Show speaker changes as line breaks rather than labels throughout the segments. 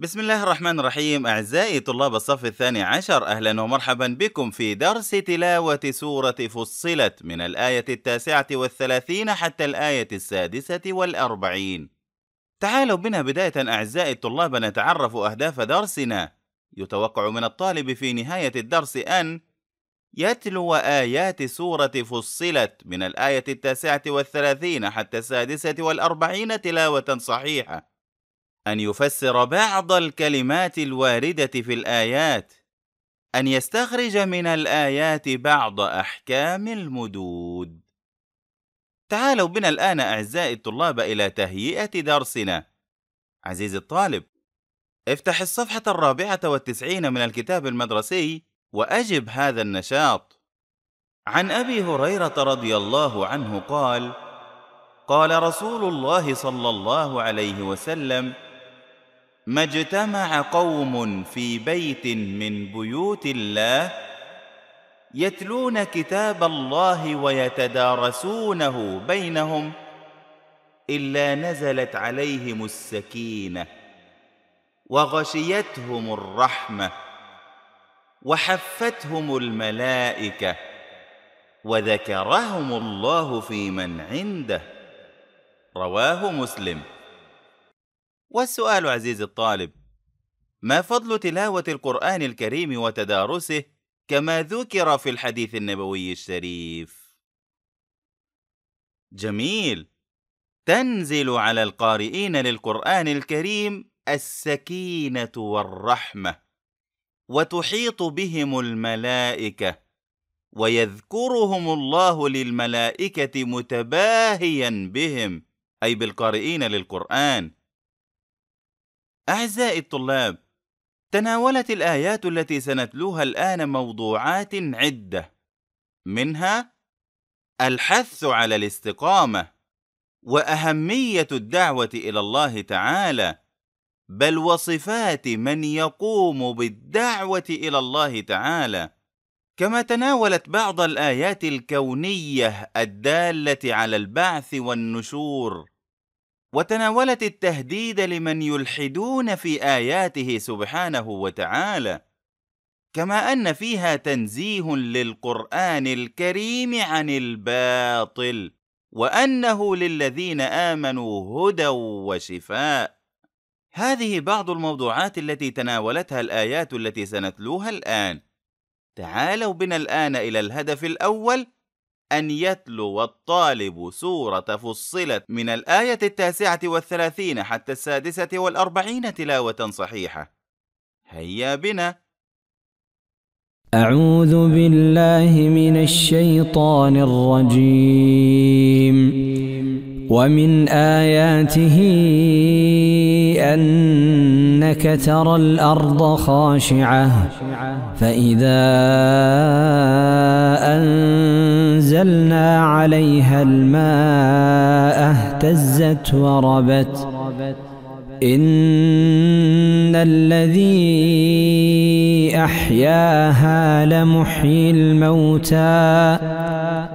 بسم الله الرحمن الرحيم أعزائي طلاب الصف الثاني عشر أهلا ومرحبا بكم في درس تلاوة سورة فصلت من الآية التاسعة والثلاثين حتى الآية السادسة والأربعين تعالوا بنا بداية أعزائي الطلاب نتعرف أهداف درسنا يتوقع من الطالب في نهاية الدرس أن يتلو آيات سورة فصلت من الآية التاسعة والثلاثين حتى السادسة والأربعين تلاوة صحيحة ان يفسر بعض الكلمات الوارده في الايات ان يستخرج من الايات بعض احكام المدود تعالوا بنا الان اعزائي الطلاب الى تهيئه درسنا عزيزي الطالب افتح الصفحه الرابعه والتسعين من الكتاب المدرسي واجب هذا النشاط عن ابي هريره رضي الله عنه قال قال رسول الله صلى الله عليه وسلم ما اجتمع قوم في بيت من بيوت الله يتلون كتاب الله ويتدارسونه بينهم الا نزلت عليهم السكينه وغشيتهم الرحمه وحفتهم الملائكه وذكرهم الله في من عنده رواه مسلم والسؤال عزيزي الطالب ما فضل تلاوة القرآن الكريم وتدارسه كما ذكر في الحديث النبوي الشريف؟ جميل تنزل على القارئين للقرآن الكريم السكينة والرحمة وتحيط بهم الملائكة ويذكرهم الله للملائكة متباهيا بهم أي بالقارئين للقرآن أعزائي الطلاب، تناولت الآيات التي سنتلوها الآن موضوعات عدة، منها الحث على الاستقامة، وأهمية الدعوة إلى الله تعالى، بل وصفات من يقوم بالدعوة إلى الله تعالى، كما تناولت بعض الآيات الكونية الدالة على البعث والنشور. وتناولت التهديد لمن يلحدون في اياته سبحانه وتعالى كما ان فيها تنزيه للقران الكريم عن الباطل وانه للذين امنوا هدى وشفاء هذه بعض الموضوعات التي تناولتها الايات التي سنتلوها الان تعالوا بنا الان الى الهدف الاول أن يتلو الطالب سورة فصلت من الآية التاسعة والثلاثين حتى السادسة والأربعين تلاوة صحيحة هيا بنا
أعوذ بالله من الشيطان الرجيم ومن آياته أنك ترى الأرض خاشعة فإذا أنت أنزلنا عليها الماء اهتزت وربت إن الذي أحياها لمحيي الموتى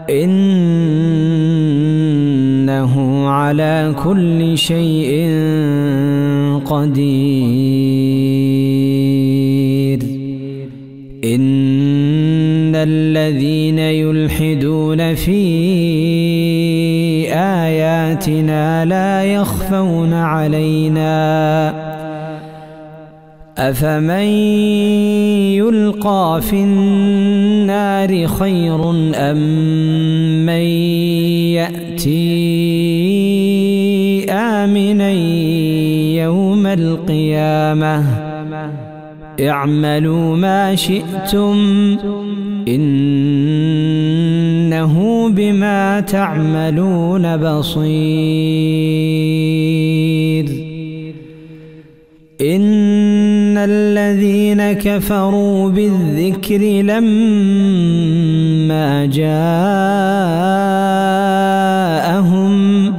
إنه على كل شيء قدير آياتنا لا يخفون علينا أفمن يلقى في النار خير أم من يأتي آمنا يوم القيامة اعملوا ما شئتم إن إنه بما تعملون بصير إن الذين كفروا بالذكر لما جاءهم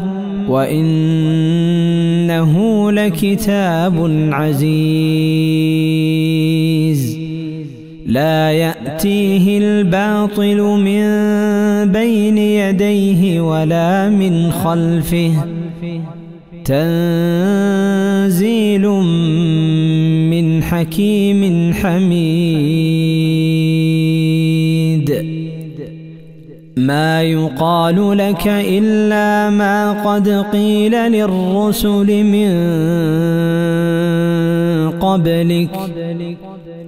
وإنه لكتاب عزيز لا يأتيه الباطل من بين يديه ولا من خلفه تنزيل من حكيم حميد ما يقال لك إلا ما قد قيل للرسل من قبلك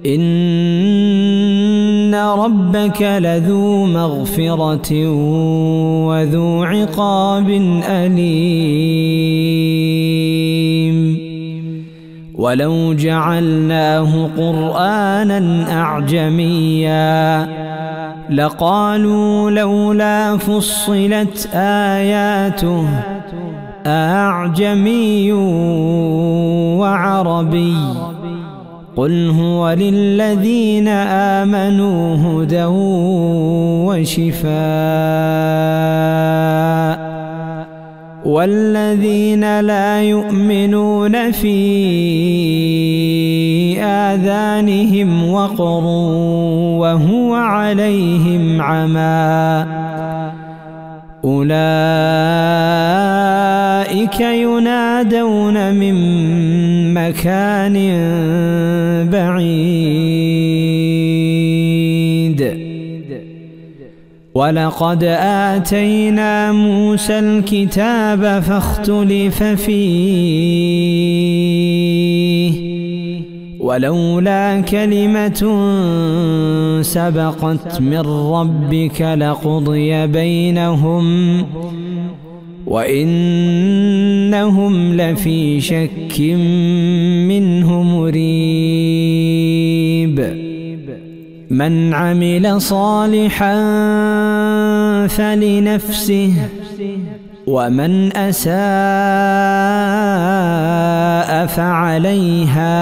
إن ربك لذو مغفرة وذو عقاب أليم ولو جعلناه قرآنا أعجميا لقالوا لولا فصلت آياته أعجمي وعربي قل هو للذين آمنوا هدى وشفاء والذين لا يؤمنون في آذانهم وقر وهو عليهم عمى أولئك ينادون من مكان بعيد ولقد آتينا موسى الكتاب فاختلف فيه ولولا كلمة سبقت من ربك لقضي بينهم وإنهم لفي شك منه مريب من عمل صالحا فلنفسه ومن أساء فعليها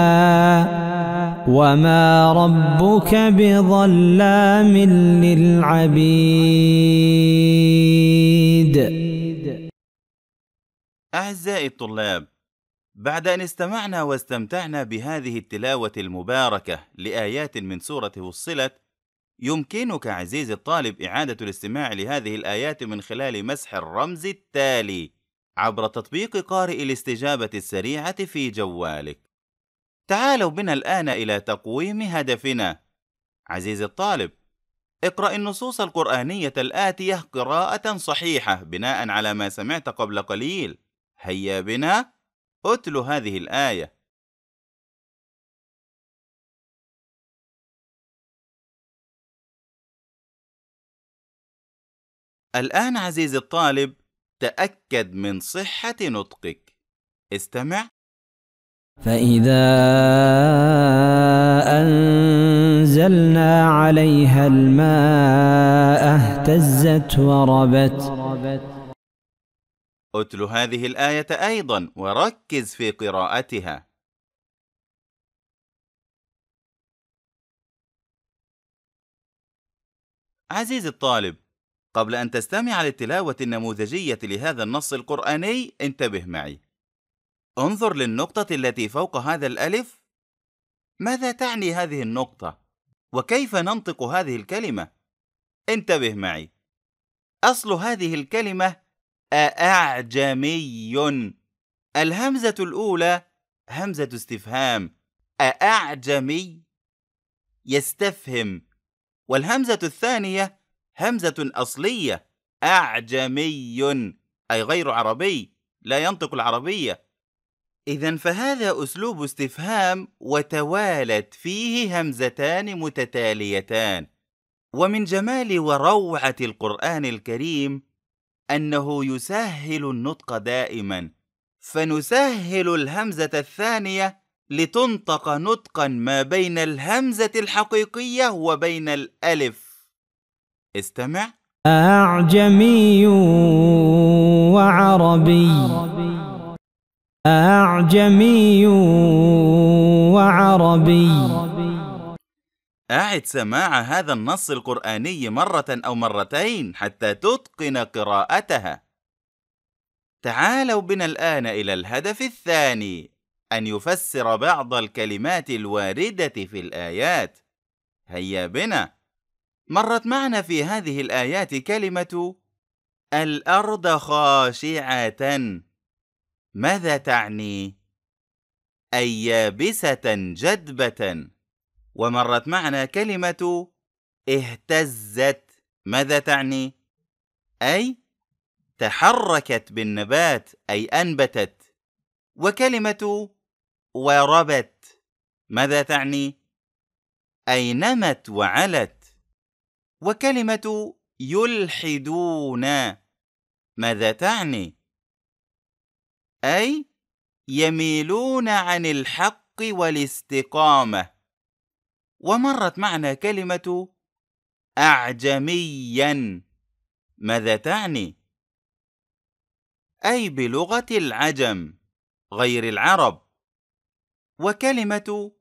وما ربك بظلام للعبيد
أعزائي الطلاب بعد أن استمعنا واستمتعنا بهذه التلاوة المباركة لآيات من سورة وصلت يمكنك عزيزي الطالب إعادة الاستماع لهذه الآيات من خلال مسح الرمز التالي عبر تطبيق قارئ الاستجابة السريعة في جوالك. تعالوا بنا الآن إلى تقويم هدفنا. عزيزي الطالب، اقرأ النصوص القرآنية الآتية قراءة صحيحة بناء على ما سمعت قبل قليل. هيا بنا، اتلو هذه الآية. الآن عزيزي الطالب تأكد من صحة نطقك استمع فإذا
أنزلنا عليها الماء اهتزت وربت
أتل هذه الآية أيضا وركز في قراءتها عزيزي الطالب قبل أن تستمع للتلاوة النموذجية لهذا النص القرآني انتبه معي انظر للنقطة التي فوق هذا الألف ماذا تعني هذه النقطة؟ وكيف ننطق هذه الكلمة؟ انتبه معي أصل هذه الكلمة أأعجمي الهمزة الأولى همزة استفهام أأعجمي يستفهم والهمزة الثانية همزة أصلية أعجمي أي غير عربي لا ينطق العربية إذا فهذا أسلوب استفهام وتوالت فيه همزتان متتاليتان ومن جمال وروعة القرآن الكريم أنه يسهل النطق دائما فنسهل الهمزة الثانية لتنطق نطقا ما بين الهمزة الحقيقية وبين الألف استمع
أعجمي وعربي أعجمي وعربي
أعد سماع هذا النص القرآني مرة أو مرتين حتى تتقن قراءتها تعالوا بنا الآن إلى الهدف الثاني أن يفسر بعض الكلمات الواردة في الآيات هيا بنا مرت معنا في هذه الآيات كلمة الأرض خاشعة ماذا تعني؟ أي يابسة جدبة ومرت معنا كلمة اهتزت ماذا تعني؟ أي تحركت بالنبات أي أنبتت وكلمة وربت ماذا تعني؟ أي نمت وعلت وكلمة يلحدون ماذا تعني؟ أي يميلون عن الحق والاستقامة ومرت معنا كلمة أعجميا ماذا تعني؟ أي بلغة العجم غير العرب وكلمة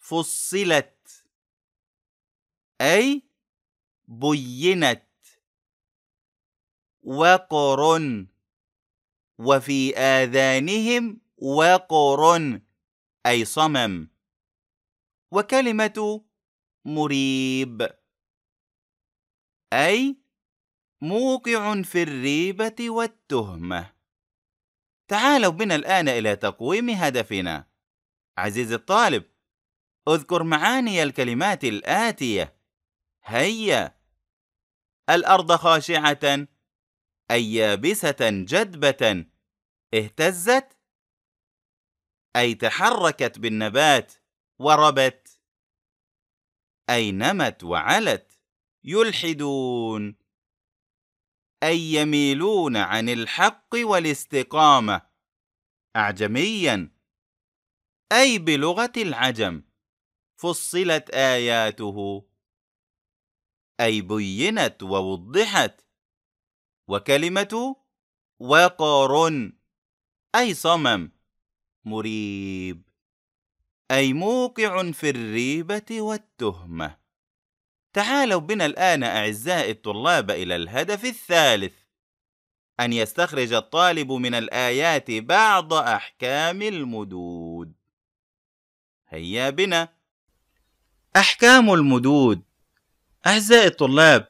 فصلت أي بينت وقر وفي آذانهم وقر أي صمم وكلمة مريب أي موقع في الريبة والتهمة تعالوا بنا الآن إلى تقويم هدفنا عزيزي الطالب اذكر معاني الكلمات الآتية هيا الأرض خاشعة أي يابسة جدبة اهتزت أي تحركت بالنبات وربت أي نمت وعلت يلحدون أي يميلون عن الحق والاستقامة أعجميا أي بلغة العجم فصلت آياته أي بينت ووضحت وكلمة وقار أي صمم مريب أي موقع في الريبة والتهمة تعالوا بنا الآن أعزائي الطلاب إلى الهدف الثالث أن يستخرج الطالب من الآيات بعض أحكام المدود هيا بنا أحكام المدود أعزائي الطلاب،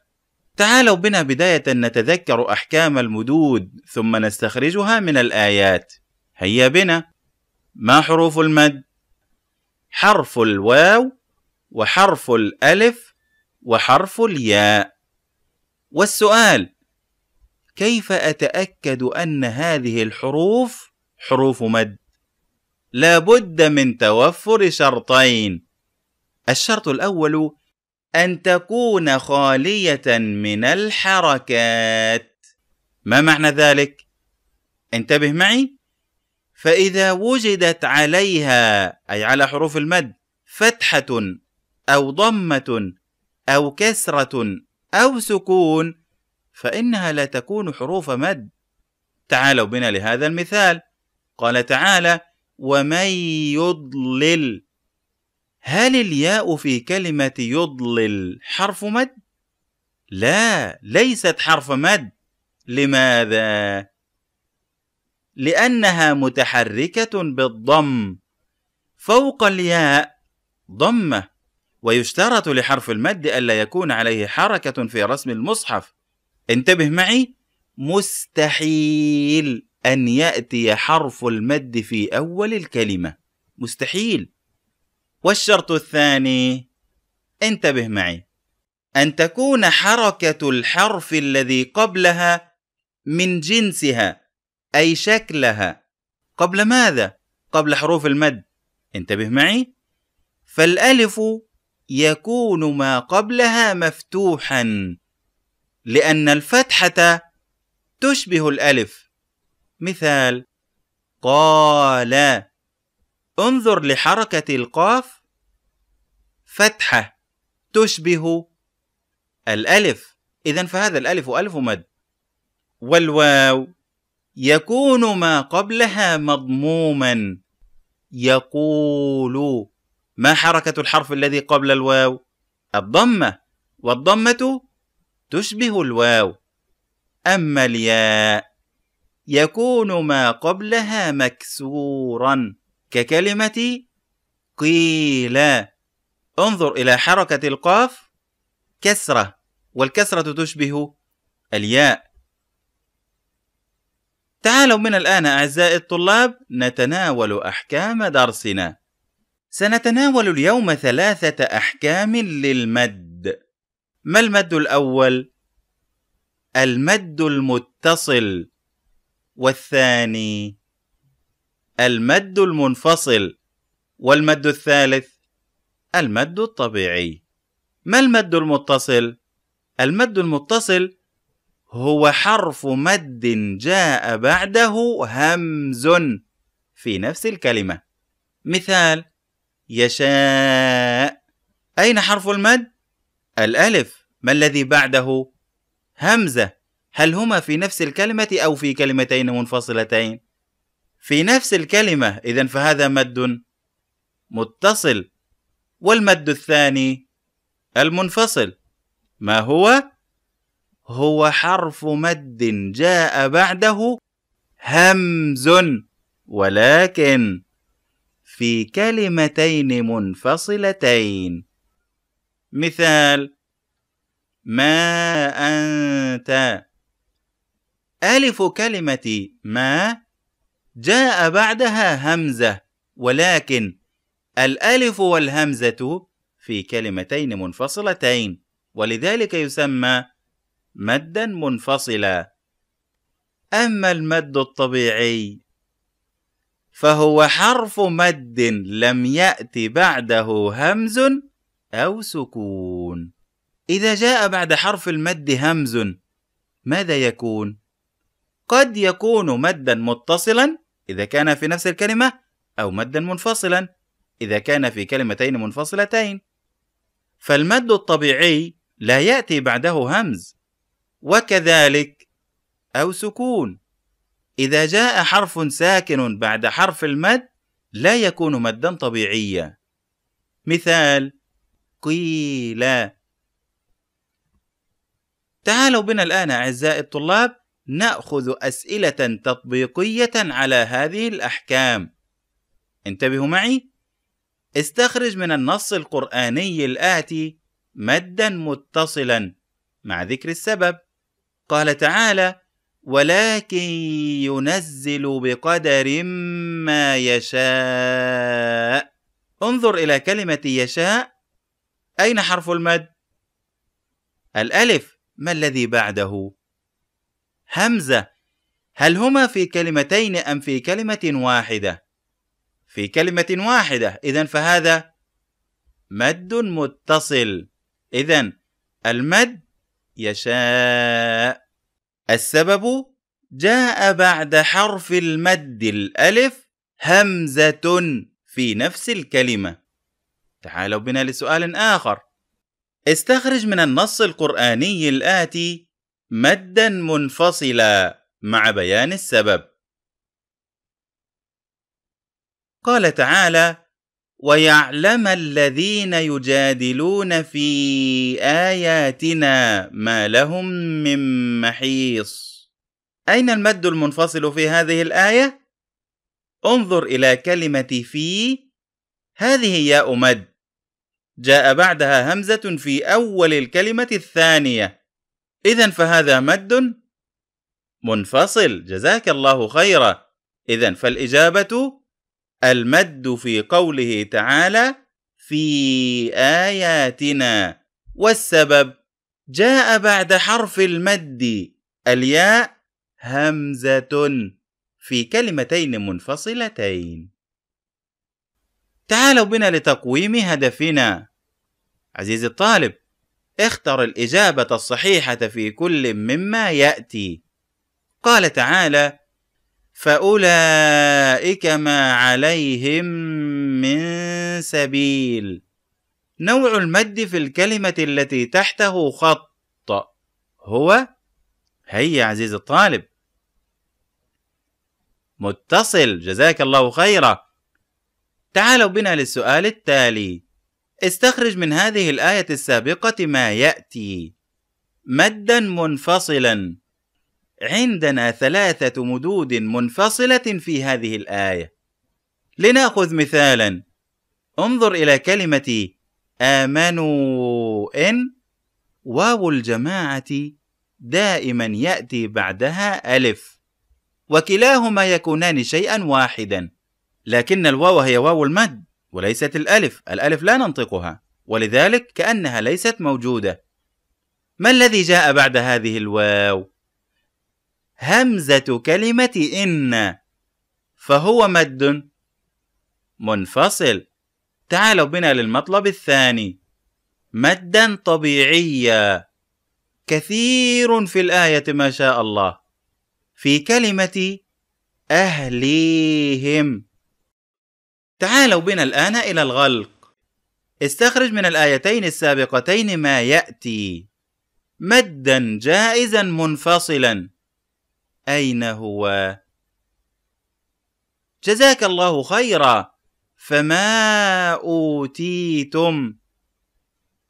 تعالوا بنا بداية نتذكر أحكام المدود ثم نستخرجها من الآيات. هيا بنا. ما حروف المد؟ حرف الواو وحرف الألف وحرف الياء. والسؤال: كيف أتأكد أن هذه الحروف حروف مد؟ لابد من توفر شرطين. الشرط الأول ان تكون خاليه من الحركات ما معنى ذلك انتبه معي فاذا وجدت عليها اي على حروف المد فتحه او ضمه او كسره او سكون فانها لا تكون حروف مد تعالوا بنا لهذا المثال قال تعالى ومن يضلل هل الياء في كلمة يضلل حرف مد؟ لا، ليست حرف مد، لماذا؟ لأنها متحركة بالضم، فوق الياء ضمة، ويشترط لحرف المد ألا يكون عليه حركة في رسم المصحف، انتبه معي، مستحيل أن يأتي حرف المد في أول الكلمة، مستحيل. والشرط الثاني انتبه معي ان تكون حركه الحرف الذي قبلها من جنسها اي شكلها قبل ماذا قبل حروف المد انتبه معي فالالف يكون ما قبلها مفتوحا لان الفتحه تشبه الالف مثال قال انظر لحركة القاف فتحة تشبه الألف إذا فهذا الألف ألف مد والواو يكون ما قبلها مضموما يقول ما حركة الحرف الذي قبل الواو الضمة والضمة تشبه الواو أما الياء يكون ما قبلها مكسورا ككلمة قيل انظر إلى حركة القاف كسرة والكسرة تشبه الياء تعالوا من الآن أعزائي الطلاب نتناول أحكام درسنا سنتناول اليوم ثلاثة أحكام للمد ما المد الأول؟ المد المتصل والثاني المد المنفصل والمد الثالث المد الطبيعي ما المد المتصل المد المتصل هو حرف مد جاء بعده همز في نفس الكلمه مثال يشاء اين حرف المد الالف ما الذي بعده همزه هل هما في نفس الكلمه او في كلمتين منفصلتين في نفس الكلمة إذا فهذا مد متصل والمد الثاني المنفصل ما هو؟ هو حرف مد جاء بعده همز ولكن في كلمتين منفصلتين مثال ما أنت ألف كلمة ما جاء بعدها همزة ولكن الألف والهمزة في كلمتين منفصلتين ولذلك يسمى مدا منفصلا أما المد الطبيعي فهو حرف مد لم يأت بعده همز أو سكون إذا جاء بعد حرف المد همز ماذا يكون؟ قد يكون مدا متصلا إذا كان في نفس الكلمة أو مدا منفصلا إذا كان في كلمتين منفصلتين فالمد الطبيعي لا يأتي بعده همز وكذلك أو سكون إذا جاء حرف ساكن بعد حرف المد لا يكون مدا طبيعيا مثال قيل تعالوا بنا الآن أعزائي الطلاب ناخذ اسئله تطبيقيه على هذه الاحكام انتبهوا معي استخرج من النص القراني الاتي مدا متصلا مع ذكر السبب قال تعالى ولكن ينزل بقدر ما يشاء انظر الى كلمه يشاء اين حرف المد الالف ما الذي بعده همزة هل هما في كلمتين أم في كلمة واحدة؟ في كلمة واحدة إذا فهذا مد متصل إذا المد يشاء السبب جاء بعد حرف المد الألف همزة في نفس الكلمة تعالوا بنا لسؤال آخر استخرج من النص القرآني الآتي مدا منفصلا مع بيان السبب قال تعالى ويعلم الذين يجادلون في اياتنا ما لهم من محيص اين المد المنفصل في هذه الايه انظر الى كلمه في هذه ياء مد جاء بعدها همزه في اول الكلمه الثانيه إذا فهذا مد منفصل جزاك الله خيرا إذا فالإجابة المد في قوله تعالى في آياتنا والسبب جاء بعد حرف المد الياء همزة في كلمتين منفصلتين. تعالوا بنا لتقويم هدفنا. عزيزي الطالب، اختر الإجابة الصحيحة في كل مما يأتي. قال تعالى: فأولئك ما عليهم من سبيل. نوع المد في الكلمة التي تحته خط هو هيا عزيزي الطالب متصل جزاك الله خيرا تعالوا بنا للسؤال التالي استخرج من هذه الآية السابقة ما يأتي مدا منفصلا عندنا ثلاثة مدود منفصلة في هذه الآية لنأخذ مثالا انظر إلى كلمة آمنوا إن واو الجماعة دائما يأتي بعدها ألف وكلاهما يكونان شيئا واحدا لكن الواو هي واو المد وليست الألف الألف لا ننطقها ولذلك كأنها ليست موجودة ما الذي جاء بعد هذه الواو همزة كلمة إن فهو مد منفصل تعالوا بنا للمطلب الثاني مدا طبيعيا كثير في الآية ما شاء الله في كلمة أهليهم تعالوا بنا الآن إلى الغلق استخرج من الآيتين السابقتين ما يأتي مدا جائزا منفصلا أين هو؟ جزاك الله خيرا فما أوتيتم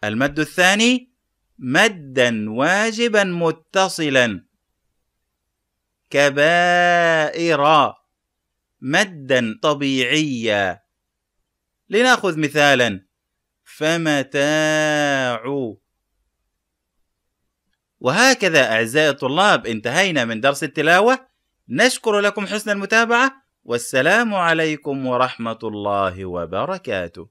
المد الثاني مدا واجبا متصلا كبائرًا. مدا طبيعيا لناخذ مثالا فمتاع وهكذا أعزائي الطلاب انتهينا من درس التلاوة نشكر لكم حسن المتابعة والسلام عليكم ورحمة الله وبركاته